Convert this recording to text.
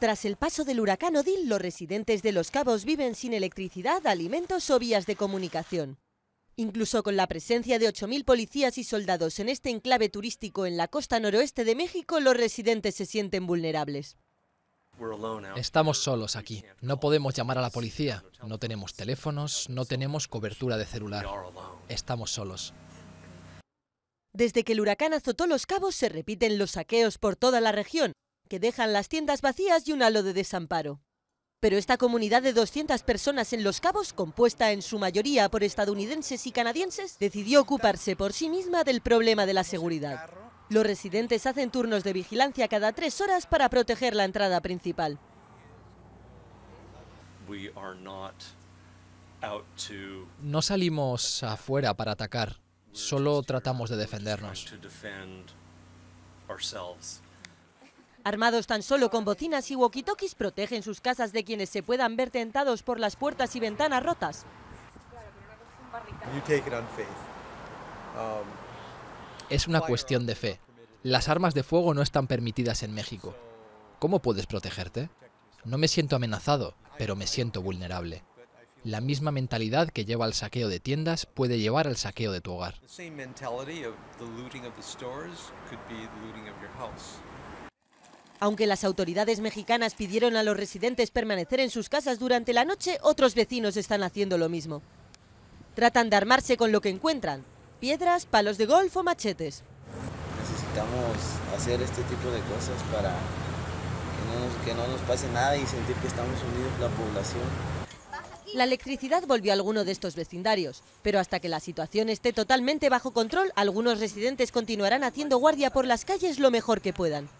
Tras el paso del huracán Odil, los residentes de Los Cabos viven sin electricidad, alimentos o vías de comunicación. Incluso con la presencia de 8.000 policías y soldados en este enclave turístico en la costa noroeste de México, los residentes se sienten vulnerables. Estamos solos aquí. No podemos llamar a la policía. No tenemos teléfonos, no tenemos cobertura de celular. Estamos solos. Desde que el huracán azotó los cabos se repiten los saqueos por toda la región que dejan las tiendas vacías y un halo de desamparo. Pero esta comunidad de 200 personas en Los Cabos, compuesta en su mayoría por estadounidenses y canadienses, decidió ocuparse por sí misma del problema de la seguridad. Los residentes hacen turnos de vigilancia cada tres horas para proteger la entrada principal. No salimos afuera para atacar, solo tratamos de defendernos. Armados tan solo con bocinas y walkie-talkies, protegen sus casas de quienes se puedan ver tentados por las puertas y ventanas rotas. Um, es una cuestión de fe. Las armas de fuego no están permitidas en México. ¿Cómo puedes protegerte? No me siento amenazado, pero me siento vulnerable. La misma mentalidad que lleva al saqueo de tiendas puede llevar al saqueo de tu hogar. Aunque las autoridades mexicanas pidieron a los residentes permanecer en sus casas durante la noche, otros vecinos están haciendo lo mismo. Tratan de armarse con lo que encuentran, piedras, palos de golf o machetes. Necesitamos hacer este tipo de cosas para que no, nos pase nada y sentir que estamos unidos la población. La electricidad volvió a alguno de estos vecindarios, pero hasta que la situación esté totalmente bajo control, algunos residentes continuarán haciendo guardia por las calles lo mejor que puedan.